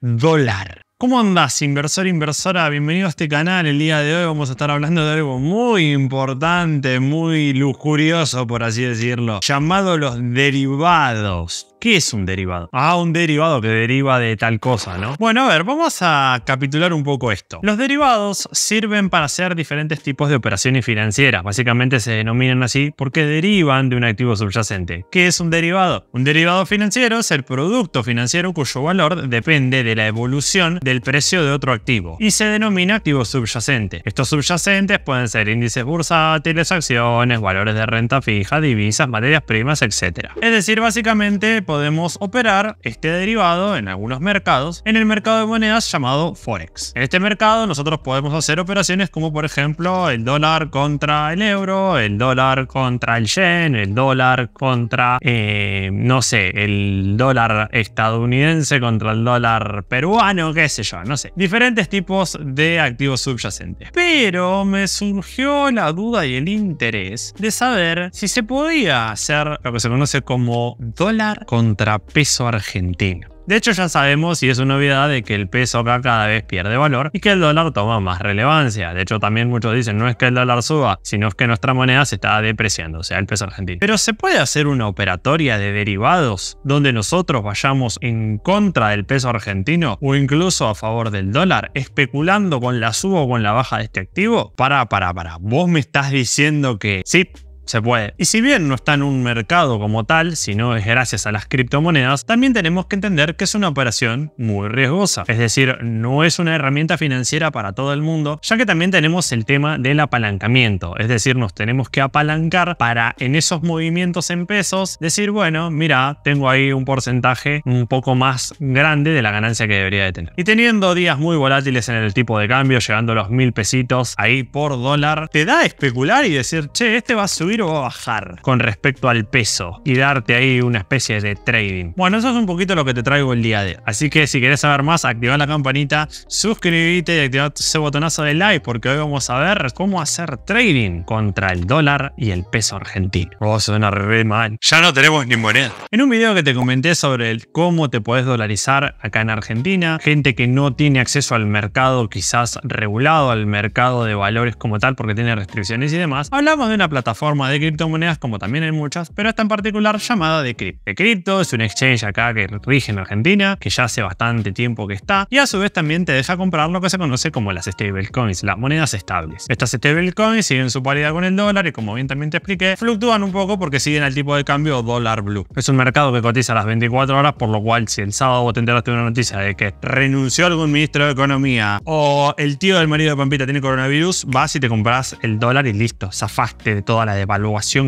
dólar. ¿Cómo andas inversor, inversora? Bienvenido a este canal. El día de hoy vamos a estar hablando de algo muy importante, muy lujurioso, por así decirlo, llamado los derivados. ¿Qué es un derivado? Ah, un derivado que deriva de tal cosa, ¿no? Bueno, a ver, vamos a capitular un poco esto. Los derivados sirven para hacer diferentes tipos de operaciones financieras. Básicamente se denominan así porque derivan de un activo subyacente. ¿Qué es un derivado? Un derivado financiero es el producto financiero cuyo valor depende de la evolución del precio de otro activo y se denomina activo subyacente. Estos subyacentes pueden ser índices bursátiles, acciones, valores de renta fija, divisas, materias primas, etc. Es decir, básicamente podemos operar este derivado en algunos mercados, en el mercado de monedas llamado Forex. En este mercado nosotros podemos hacer operaciones como por ejemplo el dólar contra el euro, el dólar contra el yen, el dólar contra, eh, no sé, el dólar estadounidense contra el dólar peruano, qué sé yo, no sé. Diferentes tipos de activos subyacentes. Pero me surgió la duda y el interés de saber si se podía hacer lo que se conoce como dólar contrapeso argentino. De hecho ya sabemos y es una novedad de que el peso acá cada vez pierde valor y que el dólar toma más relevancia. De hecho también muchos dicen no es que el dólar suba, sino que nuestra moneda se está depreciando, o sea el peso argentino. Pero se puede hacer una operatoria de derivados donde nosotros vayamos en contra del peso argentino o incluso a favor del dólar, especulando con la suba o con la baja de este activo. Para, para, para. Vos me estás diciendo que sí, se puede. Y si bien no está en un mercado como tal, sino es gracias a las criptomonedas, también tenemos que entender que es una operación muy riesgosa. Es decir, no es una herramienta financiera para todo el mundo, ya que también tenemos el tema del apalancamiento. Es decir, nos tenemos que apalancar para en esos movimientos en pesos decir, bueno, mira, tengo ahí un porcentaje un poco más grande de la ganancia que debería de tener. Y teniendo días muy volátiles en el tipo de cambio, llegando a los mil pesitos ahí por dólar, te da a especular y decir, che, este va a subir o a bajar con respecto al peso y darte ahí una especie de trading. Bueno, eso es un poquito lo que te traigo el día de hoy. Así que si querés saber más, activa la campanita, suscríbete y activa ese botonazo de like porque hoy vamos a ver cómo hacer trading contra el dólar y el peso argentino. Oh, suena re mal. Ya no tenemos ni moneda. En un video que te comenté sobre el cómo te podés dolarizar acá en Argentina, gente que no tiene acceso al mercado quizás regulado, al mercado de valores como tal porque tiene restricciones y demás, hablamos de una plataforma de criptomonedas como también hay muchas, pero esta en particular llamada de cripto De cripto es un exchange acá que rige en Argentina, que ya hace bastante tiempo que está, y a su vez también te deja comprar lo que se conoce como las stablecoins, las monedas estables. Estas stablecoins siguen su paridad con el dólar y como bien también te expliqué, fluctúan un poco porque siguen al tipo de cambio dólar blue. Es un mercado que cotiza a las 24 horas, por lo cual si el sábado vos te enteraste de una noticia de que renunció algún ministro de Economía o el tío del marido de Pampita tiene coronavirus, vas y te compras el dólar y listo, zafaste de toda la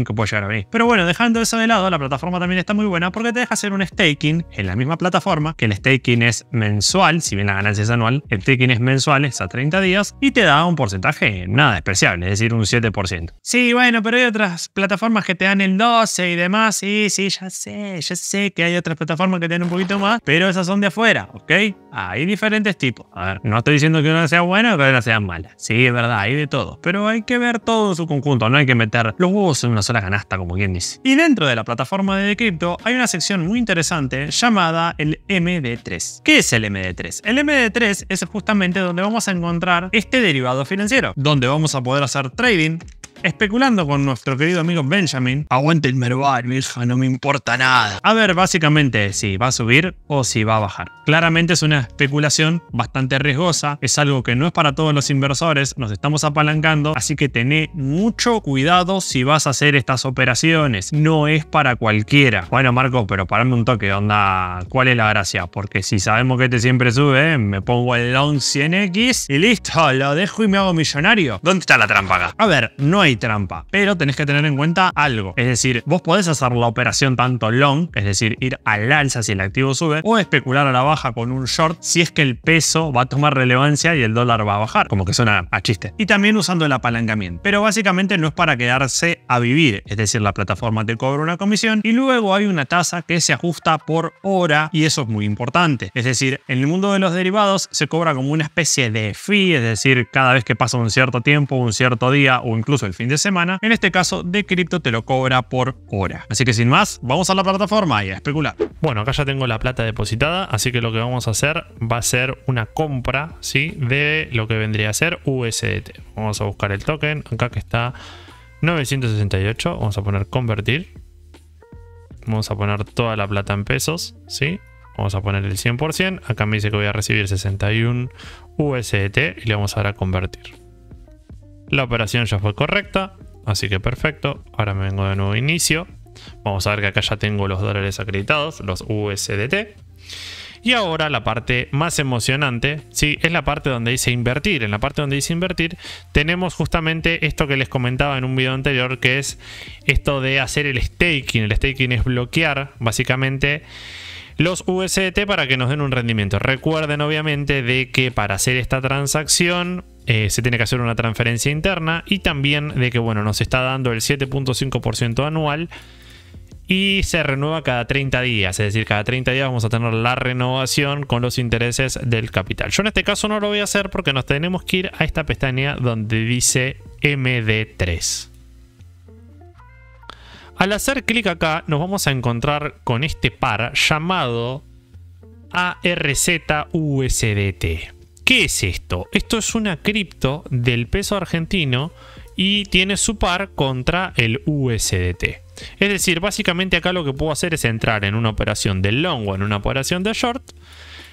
que puede llegar a venir. Pero bueno, dejando eso de lado, la plataforma también está muy buena porque te deja hacer un staking en la misma plataforma, que el staking es mensual, si bien la ganancia es anual, el staking es mensual, es a 30 días, y te da un porcentaje nada despreciable, es decir, un 7%. Sí, bueno, pero hay otras plataformas que te dan el 12 y demás, sí, sí, ya sé, ya sé que hay otras plataformas que te dan un poquito más, pero esas son de afuera, ¿ok? Hay diferentes tipos. A ver, no estoy diciendo que una sea buena o que otra sea mala. Sí, es verdad, hay de todo. Pero hay que ver todo su conjunto, no hay que meter los huevos en una sola canasta, como quien dice. Y dentro de la plataforma de cripto hay una sección muy interesante llamada el MD3. ¿Qué es el MD3? El MD3 es justamente donde vamos a encontrar este derivado financiero, donde vamos a poder hacer trading especulando con nuestro querido amigo Benjamin. Aguante el Merval, hija, no me importa nada. A ver, básicamente si va a subir o si va a bajar. Claramente es una especulación bastante riesgosa, es algo que no es para todos los inversores, nos estamos apalancando, así que tené mucho cuidado si vas a hacer estas operaciones, no es para cualquiera. Bueno, Marco, pero parame un toque, onda, ¿cuál es la gracia? Porque si sabemos que este siempre sube, me pongo el long 100X y listo, lo dejo y me hago millonario. ¿Dónde está la trampa acá? A ver, no hay trampa, pero tenés que tener en cuenta algo. Es decir, vos podés hacer la operación tanto long, es decir, ir al alza si el activo sube, o especular a la baja con un short si es que el peso va a tomar relevancia y el dólar va a bajar, como que suena a chiste. Y también usando el apalancamiento. Pero básicamente no es para quedarse a vivir, es decir, la plataforma te cobra una comisión y luego hay una tasa que se ajusta por hora y eso es muy importante. Es decir, en el mundo de los derivados se cobra como una especie de fee, es decir, cada vez que pasa un cierto tiempo, un cierto día o incluso el fin de semana. En este caso, de cripto te lo cobra por hora. Así que sin más, vamos a la plataforma y a especular. Bueno, acá ya tengo la plata depositada, así que lo que vamos a hacer va a ser una compra, ¿sí? De lo que vendría a ser USDT. Vamos a buscar el token, acá que está 968, vamos a poner convertir. Vamos a poner toda la plata en pesos, ¿sí? Vamos a poner el 100%, acá me dice que voy a recibir 61 USDT y le vamos a dar a convertir. La operación ya fue correcta, así que perfecto. Ahora me vengo de nuevo a inicio. Vamos a ver que acá ya tengo los dólares acreditados, los USDT. Y ahora la parte más emocionante, sí, es la parte donde dice invertir. En la parte donde dice invertir tenemos justamente esto que les comentaba en un video anterior, que es esto de hacer el staking. El staking es bloquear, básicamente, los USDT para que nos den un rendimiento. Recuerden obviamente de que para hacer esta transacción eh, se tiene que hacer una transferencia interna y también de que bueno, nos está dando el 7.5% anual y se renueva cada 30 días, es decir, cada 30 días vamos a tener la renovación con los intereses del capital. Yo en este caso no lo voy a hacer porque nos tenemos que ir a esta pestaña donde dice MD3. Al hacer clic acá nos vamos a encontrar con este par llamado ARZUSDT. ¿Qué es esto? Esto es una cripto del peso argentino y tiene su par contra el USDT. Es decir, básicamente acá lo que puedo hacer es entrar en una operación de long o en una operación de short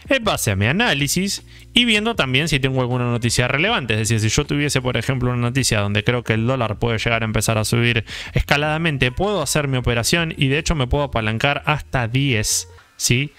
en base a mi análisis y viendo también si tengo alguna noticia relevante. Es decir, si yo tuviese, por ejemplo, una noticia donde creo que el dólar puede llegar a empezar a subir escaladamente, puedo hacer mi operación y de hecho me puedo apalancar hasta 10, ¿sí?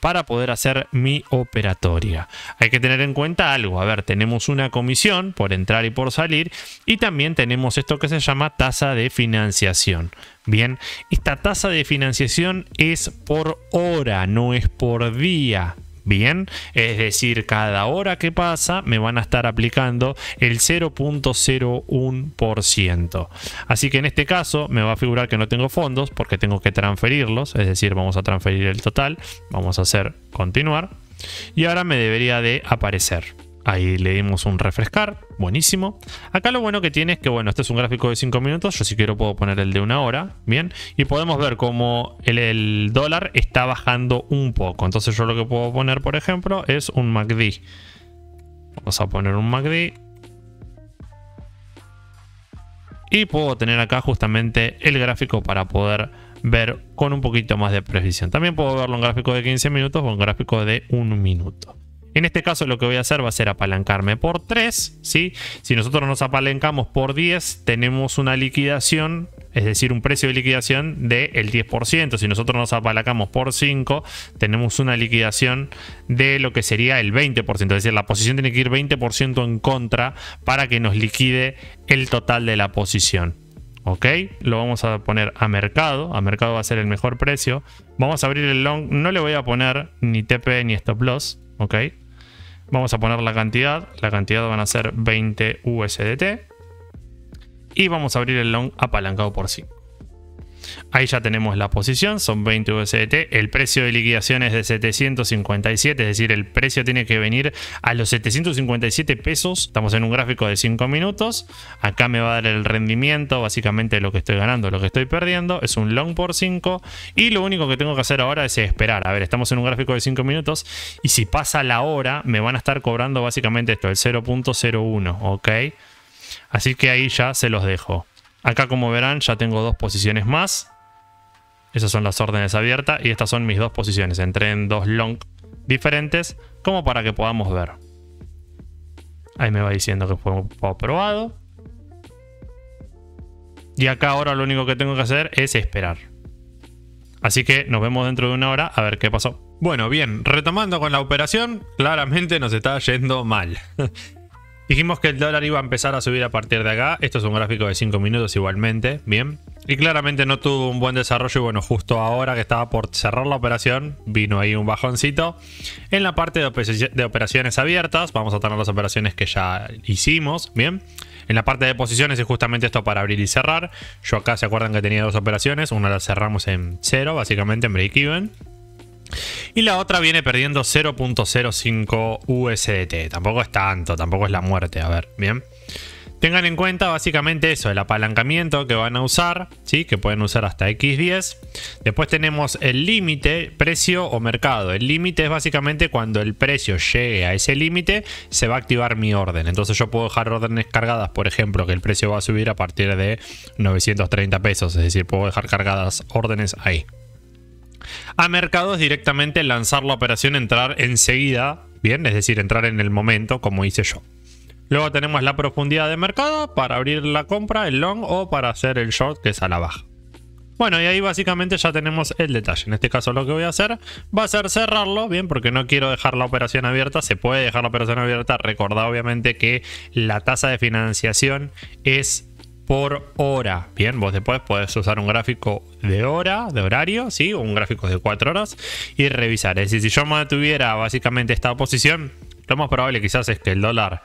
Para poder hacer mi operatoria. Hay que tener en cuenta algo. A ver, tenemos una comisión por entrar y por salir y también tenemos esto que se llama tasa de financiación. Bien, esta tasa de financiación es por hora, no es por día. Bien, es decir, cada hora que pasa me van a estar aplicando el 0.01%. Así que en este caso me va a figurar que no tengo fondos porque tengo que transferirlos, es decir, vamos a transferir el total, vamos a hacer continuar y ahora me debería de aparecer. Ahí le dimos un refrescar, buenísimo. Acá lo bueno que tiene es que, bueno, este es un gráfico de 5 minutos, yo si quiero puedo poner el de una hora, bien. Y podemos ver cómo el, dólar está bajando un poco. Entonces yo lo que puedo poner, por ejemplo, es un MACD. Vamos a poner un MACD. Y puedo tener acá justamente el gráfico para poder ver con un poquito más de precisión. También puedo verlo en gráfico de 15 minutos o en gráfico de un minuto. En este caso lo que voy a hacer va a ser apalancarme por 3, ¿sí? Si nosotros nos apalancamos por 10, tenemos una liquidación, es decir, un precio de liquidación del 10%. Si nosotros nos apalancamos por 5, tenemos una liquidación de lo que sería el 20%. Es decir, la posición tiene que ir 20% en contra para que nos liquide el total de la posición. ¿ok? Lo vamos a poner a mercado, a mercado va a ser el mejor precio. Vamos a abrir el long, no le voy a poner ni TP ni stop loss, ¿ok? Vamos a poner la cantidad, la cantidad van a ser 20 USDT y vamos a abrir el long apalancado por sí. Ahí ya tenemos la posición, son 20 USDT. El precio de liquidación es de 757, es decir, el precio tiene que venir a los 757 pesos. Estamos en un gráfico de 5 minutos. Acá me va a dar el rendimiento, básicamente lo que estoy ganando, lo que estoy perdiendo. Es un long por 5. Y lo único que tengo que hacer ahora es esperar. A ver, estamos en un gráfico de 5 minutos. Y si pasa la hora, me van a estar cobrando básicamente esto, el 0.01. ¿Ok? Así que ahí ya se los dejo. Acá como verán ya tengo dos posiciones más. Esas son las órdenes abiertas y estas son mis dos posiciones. Entré en dos long diferentes como para que podamos ver. Ahí me va diciendo que fue aprobado. Y acá ahora lo único que tengo que hacer es esperar. Así que nos vemos dentro de una hora a ver qué pasó. Bueno, bien, retomando con la operación, claramente nos está yendo mal. Dijimos que el dólar iba a empezar a subir a partir de acá. Esto es un gráfico de 5 minutos igualmente. Bien. Y claramente no tuvo un buen desarrollo. Y bueno, justo ahora que estaba por cerrar la operación, vino ahí un bajoncito. En la parte de operaciones abiertas, vamos a tener las operaciones que ya hicimos. Bien. En la parte de posiciones es justamente esto para abrir y cerrar. Yo acá se acuerdan que tenía dos operaciones. Una la cerramos en cero, básicamente en break-even. Y la otra viene perdiendo 0.05 USDT. Tampoco es tanto, tampoco es la muerte. A ver, bien. Tengan en cuenta básicamente eso, el apalancamiento que van a usar, ¿sí? que pueden usar hasta X10. Después tenemos el límite, precio o mercado. El límite es básicamente cuando el precio llegue a ese límite, se va a activar mi orden. Entonces yo puedo dejar órdenes cargadas, por ejemplo, que el precio va a subir a partir de 930 pesos. Es decir, puedo dejar cargadas órdenes ahí a mercado es directamente lanzar la operación, entrar enseguida, bien, es decir, entrar en el momento, como hice yo. Luego tenemos la profundidad de mercado para abrir la compra, el long o para hacer el short, que es a la baja. Bueno, y ahí básicamente ya tenemos el detalle. En este caso lo que voy a hacer va a ser cerrarlo, bien, porque no quiero dejar la operación abierta. Se puede dejar la operación abierta. Recordad obviamente que la tasa de financiación es por hora. Bien, vos después podés usar un gráfico de hora, de horario, ¿sí? Un gráfico de 4 horas y revisar. Es decir, si yo mantuviera básicamente esta posición, lo más probable quizás es que el dólar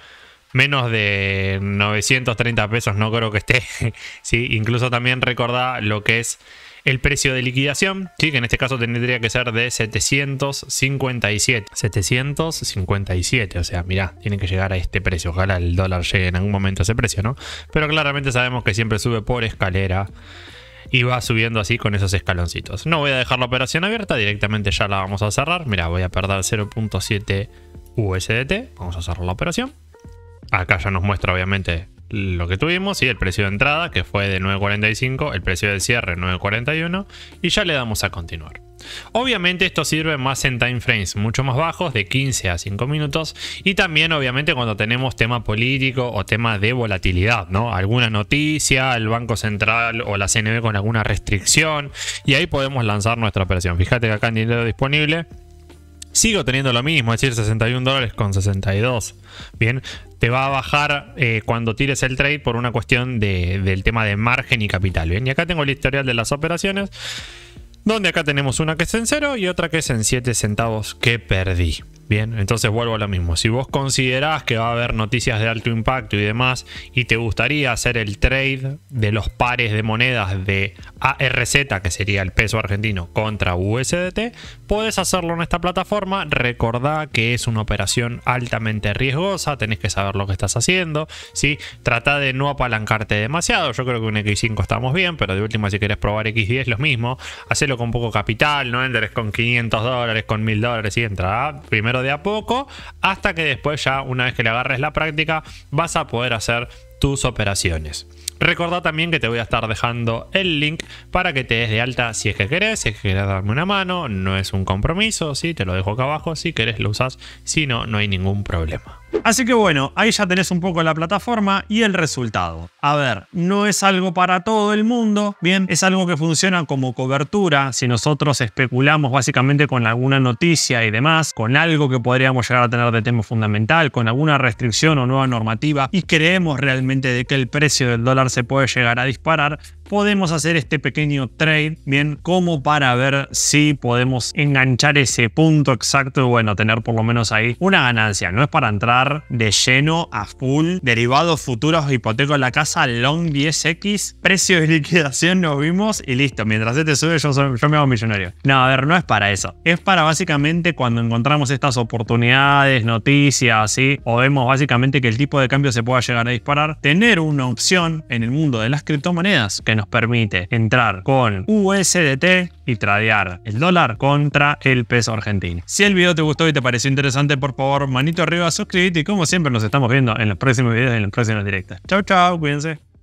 menos de 930 pesos no creo que esté, ¿sí? Incluso también recordá lo que es el precio de liquidación, ¿sí? que en este caso tendría que ser de 757. 757, o sea, mirá, tiene que llegar a este precio. Ojalá el dólar llegue en algún momento a ese precio, ¿no? Pero claramente sabemos que siempre sube por escalera y va subiendo así con esos escaloncitos. No voy a dejar la operación abierta, directamente ya la vamos a cerrar. Mira, voy a perder 0.7 USDT. Vamos a cerrar la operación. Acá ya nos muestra obviamente lo que tuvimos, y el precio de entrada, que fue de 9.45, el precio de cierre 9.41, y ya le damos a continuar. Obviamente esto sirve más en time frames mucho más bajos, de 15 a 5 minutos, y también obviamente cuando tenemos tema político o tema de volatilidad, ¿no? Alguna noticia, el Banco Central o la CNB con alguna restricción, y ahí podemos lanzar nuestra operación. Fíjate que acá en dinero disponible sigo teniendo lo mismo, es decir, 61 dólares con 62. Bien, te va a bajar eh, cuando tires el trade por una cuestión del tema de margen y capital. Bien, y acá tengo el historial de las operaciones, donde acá tenemos una que es en cero y otra que es en 7 centavos que perdí. Bien, entonces vuelvo a lo mismo. Si vos considerás que va a haber noticias de alto impacto y demás, y te gustaría hacer el trade de los pares de monedas de ARZ, que sería el peso argentino, contra USDT, puedes hacerlo en esta plataforma. Recordá que es una operación altamente riesgosa, tenés que saber lo que estás haciendo. si, Trata de no apalancarte demasiado. Yo creo que un X5 estamos bien, pero de última, si querés probar X10, lo mismo. Hacelo con poco capital, no entres con 500 dólares, con 1000 dólares y entra. Ah, primero de a poco, hasta que después ya, una vez que le agarres la práctica, vas a poder hacer tus operaciones. Recordá también que te voy a estar dejando el link para que te des de alta si es que querés, si es que querés darme una mano, no es un compromiso, si te lo dejo acá abajo, si querés lo usás, si no, no hay ningún problema. Así que bueno, ahí ya tenés un poco la plataforma y el resultado. A ver, no es algo para todo el mundo, bien, es algo que funciona como cobertura. Si nosotros especulamos básicamente con alguna noticia y demás, con algo que podríamos llegar a tener de tema fundamental, con alguna restricción o nueva normativa y creemos realmente de que el precio del dólar se puede llegar a disparar, podemos hacer este pequeño trade, bien, como para ver si podemos enganchar ese punto exacto y bueno, tener por lo menos ahí una ganancia. No es para entrar de lleno a full, derivados futuros, hipoteco de la casa, long 10x, precio de liquidación, nos vimos y listo. Mientras este sube, yo, me hago millonario. No, a ver, no es para eso. Es para básicamente cuando encontramos estas oportunidades, noticias, o vemos básicamente que el tipo de cambio se pueda llegar a disparar, tener una opción en el mundo de las criptomonedas que nos permite entrar con USDT y tradear el dólar contra el peso argentino. Si el video te gustó y te pareció interesante, por favor, manito arriba, suscríbete y como siempre nos estamos viendo en los próximos videos y en las próximas directas. Chao, chau, cuídense.